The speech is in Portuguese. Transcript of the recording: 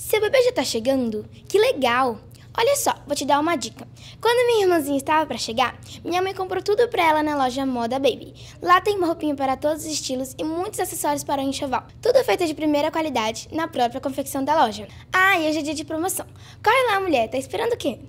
Seu bebê já tá chegando? Que legal! Olha só, vou te dar uma dica. Quando minha irmãzinha estava para chegar, minha mãe comprou tudo para ela na loja Moda Baby. Lá tem uma roupinha para todos os estilos e muitos acessórios para o enxoval. Tudo feito de primeira qualidade na própria confecção da loja. Ah, e hoje é dia de promoção. Corre lá, mulher, tá esperando o quê?